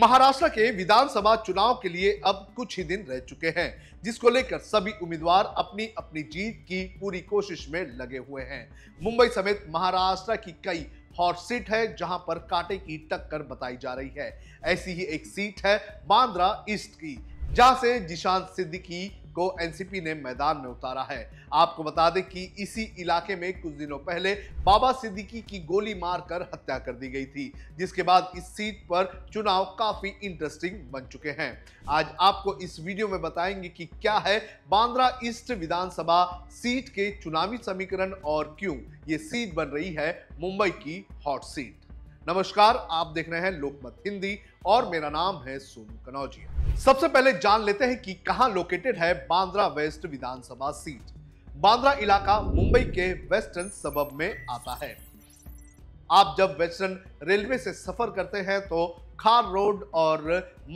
महाराष्ट्र के विधानसभा चुनाव के लिए अब कुछ ही दिन रह चुके हैं जिसको लेकर सभी उम्मीदवार अपनी अपनी जीत की पूरी कोशिश में लगे हुए हैं मुंबई समेत महाराष्ट्र की कई हॉट सीट है जहां पर कांटे की टक्कर बताई जा रही है ऐसी ही एक सीट है बांद्रा ईस्ट की जहां से जिशांत सिद्दीकी को एनसीपी ने मैदान में उतारा है आपको बता दें कि इसी इलाके में कुछ दिनों पहले बाबा सिद्दीकी की गोली मारकर हत्या कर दी गई थी जिसके बाद इस सीट पर चुनाव काफी इंटरेस्टिंग बन चुके हैं आज आपको इस वीडियो में बताएंगे कि क्या है बांद्रा ईस्ट विधानसभा सीट के चुनावी समीकरण और क्यों ये सीट बन रही है मुंबई की हॉट सीट नमस्कार आप देख रहे हैं लोकमत हिंदी और मेरा नाम है सोनू कनौजिया सबसे पहले जान लेते हैं कि कहां लोकेटेड है बांद्रा वेस्ट विधानसभा सीट बांद्रा इलाका मुंबई के वेस्टर्न सबब में आता है आप जब वेस्टर्न रेलवे से सफर करते हैं तो खार रोड और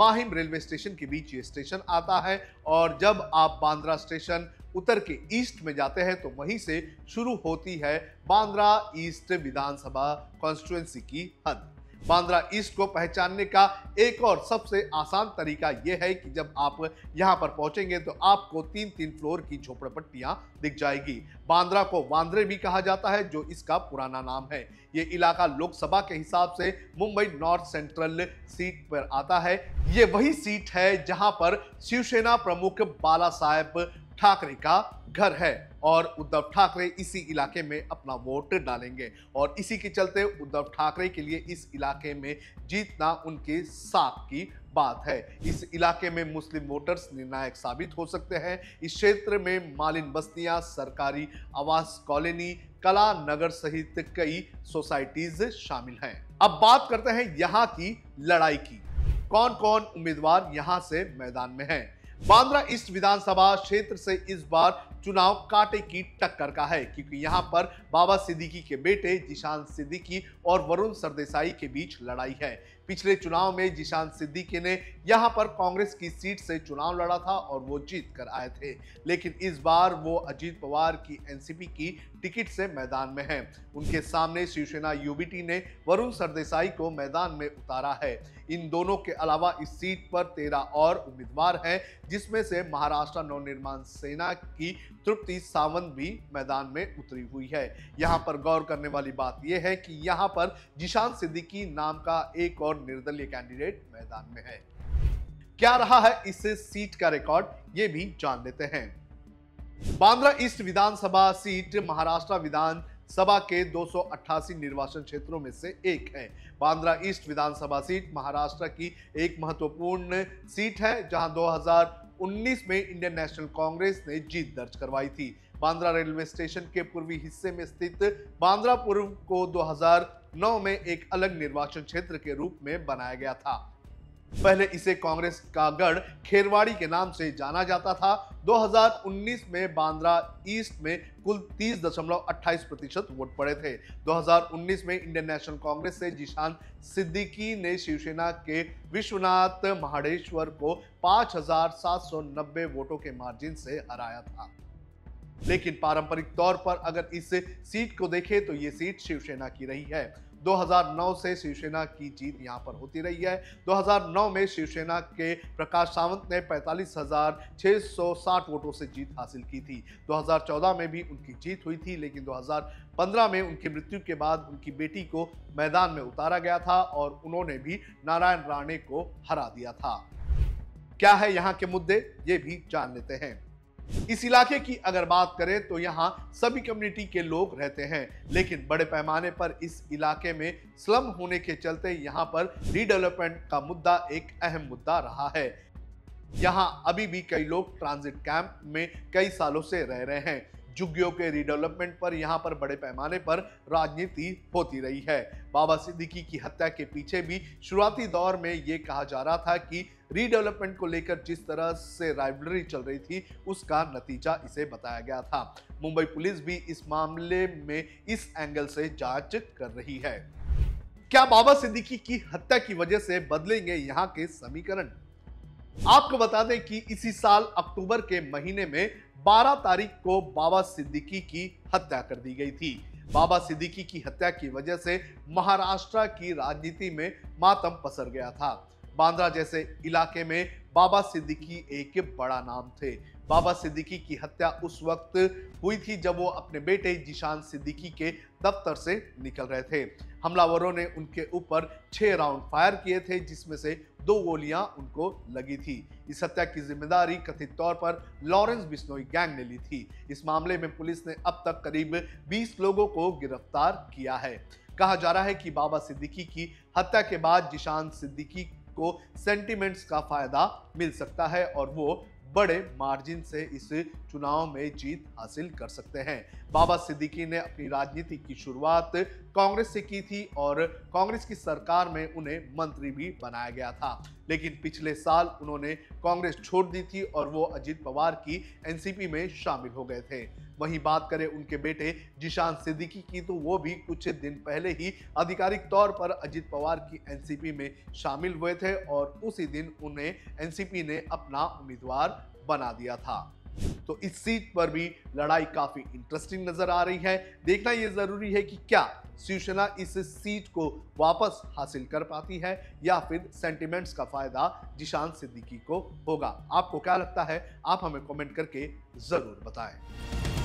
माहिम रेलवे स्टेशन के बीच ये स्टेशन आता है और जब आप बांद्रा स्टेशन उतर के ईस्ट में जाते हैं तो वहीं से शुरू होती है बांद्रा ईस्ट विधानसभा कॉन्स्टिट्युएंसी की हद बांद्रा ईस्ट को पहचानने का एक और सबसे आसान तरीका यह है कि जब आप यहां पर पहुंचेंगे तो आपको तीन तीन फ्लोर की झोपड़पट्टियां दिख जाएगी बांद्रा को बांद्रे भी कहा जाता है जो इसका पुराना नाम है ये इलाका लोकसभा के हिसाब से मुंबई नॉर्थ सेंट्रल सीट पर आता है ये वही सीट है जहां पर शिवसेना प्रमुख बाला साहेब ठाकरे का घर है और उद्धव ठाकरे इसी इलाके में अपना वोट डालेंगे और इसी के चलते उद्धव ठाकरे के लिए इस इलाके में जीतना उनके साथ की बात है इस इलाके में मुस्लिम वोटर्स निर्णायक साबित हो सकते हैं इस क्षेत्र में मालिन बस्तियां सरकारी आवास कॉलोनी कला नगर सहित कई सोसाइटीज शामिल हैं अब बात करते हैं यहाँ की लड़ाई की कौन कौन उम्मीदवार यहाँ से मैदान में हैं बांद्रा ईस्ट विधानसभा क्षेत्र से इस बार चुनाव काटे की टक्कर का है क्योंकि यहां पर बाबा सिद्दीकी के बेटे जिशान सिद्दीकी और वरुण सरदेसाई के बीच लड़ाई है पिछले चुनाव में जिशान सिद्दीकी ने यहां पर कांग्रेस की सीट से चुनाव लड़ा था और वो जीत कर आए थे लेकिन इस बार वो अजीत पवार की एनसीपी की टिकट से मैदान में हैं उनके सामने शिवसेना यूबीटी ने वरुण सरदेसाई को मैदान में उतारा है इन दोनों के अलावा इस सीट पर तेरह और उम्मीदवार हैं जिसमें से महाराष्ट्र नवनिर्माण सेना की तृप्ति सावंत भी मैदान में उतरी हुई है यहाँ पर गौर करने वाली बात यह है कि यहाँ पर जिशान सिद्दीकी नाम का एक और निर्दलीय कैंडिडेट मैदान में है क्या रहा है इस सीट का रिकॉर्ड ये भी जान लेते हैं बांद्रा ईस्ट विधानसभा सीट महाराष्ट्र विधानसभा के 288 निर्वाचन क्षेत्रों में से एक है बांद्रा ईस्ट विधानसभा सीट महाराष्ट्र की एक महत्वपूर्ण सीट है जहां 2019 में इंडियन नेशनल कांग्रेस ने जीत दर्ज करवाई थी बांद्रा रेलवे स्टेशन के पूर्वी हिस्से में स्थित बांद्रा पूर्व को 2009 में एक अलग निर्वाचन क्षेत्र के रूप में बनाया गया था पहले इसे कांग्रेस का गढ़ खेरवाड़ी के नाम से जाना जाता था 2019 में बांद्रा ईस्ट में कुल 30.28 प्रतिशत वोट पड़े थे 2019 में इंडियन नेशनल कांग्रेस से जिशान सिद्दीकी ने शिवसेना के विश्वनाथ महाडेश्वर को 5,790 वोटों के मार्जिन से हराया था लेकिन पारंपरिक तौर पर अगर इस सीट को देखें तो ये सीट शिवसेना की रही है 2009 से शिवसेना की जीत यहां पर होती रही है 2009 में शिवसेना के प्रकाश सावंत ने पैंतालीस वोटों से जीत हासिल की थी 2014 में भी उनकी जीत हुई थी लेकिन 2015 में उनकी मृत्यु के बाद उनकी बेटी को मैदान में उतारा गया था और उन्होंने भी नारायण राणे को हरा दिया था क्या है यहाँ के मुद्दे ये भी जान लेते हैं इस इलाके की अगर बात करें तो यहाँ सभी कम्युनिटी के लोग रहते हैं लेकिन बड़े पैमाने पर इस इलाके में स्लम होने के चलते यहाँ पर रीडेवलपमेंट का मुद्दा एक अहम मुद्दा रहा है यहाँ अभी भी कई लोग ट्रांजिट कैंप में कई सालों से रह रहे हैं झुग्गियों के रिडेवलपमेंट पर यहाँ पर बड़े पैमाने पर राजनीति होती रही है बाबा सिद्दीकी की हत्या के पीछे भी शुरुआती दौर में ये कहा जा रहा था कि रीडेवलपमेंट को लेकर जिस तरह से राइवलरी चल रही थी उसका नतीजा इसे बताया गया था मुंबई पुलिस भी इस मामले में इस एंगल से जांच कर रही है क्या बाबा सिद्दीकी की हत्या की वजह से बदलेंगे यहाँ के समीकरण आपको बता दें कि इसी साल अक्टूबर के महीने में 12 तारीख को बाबा सिद्दीकी की हत्या कर दी गई थी बाबा सिद्दीकी की हत्या की वजह से महाराष्ट्र की राजनीति में मातम पसर गया था बांद्रा जैसे इलाके में बाबा सिद्दीकी एक बड़ा नाम थे बाबा सिद्दीकी की हत्या उस वक्त हुई थी जब वो अपने बेटे जिशान सिद्दीकी के दफ्तर से निकल रहे थे हमलावरों ने उनके ऊपर छह राउंड फायर किए थे जिसमें से दो गोलियां उनको लगी थी इस हत्या की जिम्मेदारी कथित तौर पर लॉरेंस बिश्नोई गैंग ने ली थी इस मामले में पुलिस ने अब तक करीब 20 लोगों को गिरफ्तार किया है कहा जा रहा है कि बाबा सिद्दीकी की हत्या के बाद जिशान सिद्दीकी को सेंटीमेंट्स का फायदा मिल सकता है और वो बड़े मार्जिन से इस चुनाव में जीत हासिल कर सकते हैं बाबा सिद्दीकी ने अपनी राजनीति की शुरुआत कांग्रेस से की थी और कांग्रेस की सरकार में उन्हें मंत्री भी बनाया गया था लेकिन पिछले साल उन्होंने कांग्रेस छोड़ दी थी और वो अजीत पवार की एनसीपी में शामिल हो गए थे वहीं बात करें उनके बेटे जिशान सिद्दीकी की तो वो भी कुछ दिन पहले ही आधिकारिक तौर पर अजीत पवार की एनसीपी में शामिल हुए थे और उसी दिन उन्हें एनसीपी ने अपना उम्मीदवार बना दिया था तो इस सीट पर भी लड़ाई काफी इंटरेस्टिंग नजर आ रही है देखना यह जरूरी है कि क्या शिवसेना इस सीट को वापस हासिल कर पाती है या फिर सेंटिमेंट्स का फायदा जिशान सिद्दीकी को होगा आपको क्या लगता है आप हमें कमेंट करके जरूर बताएं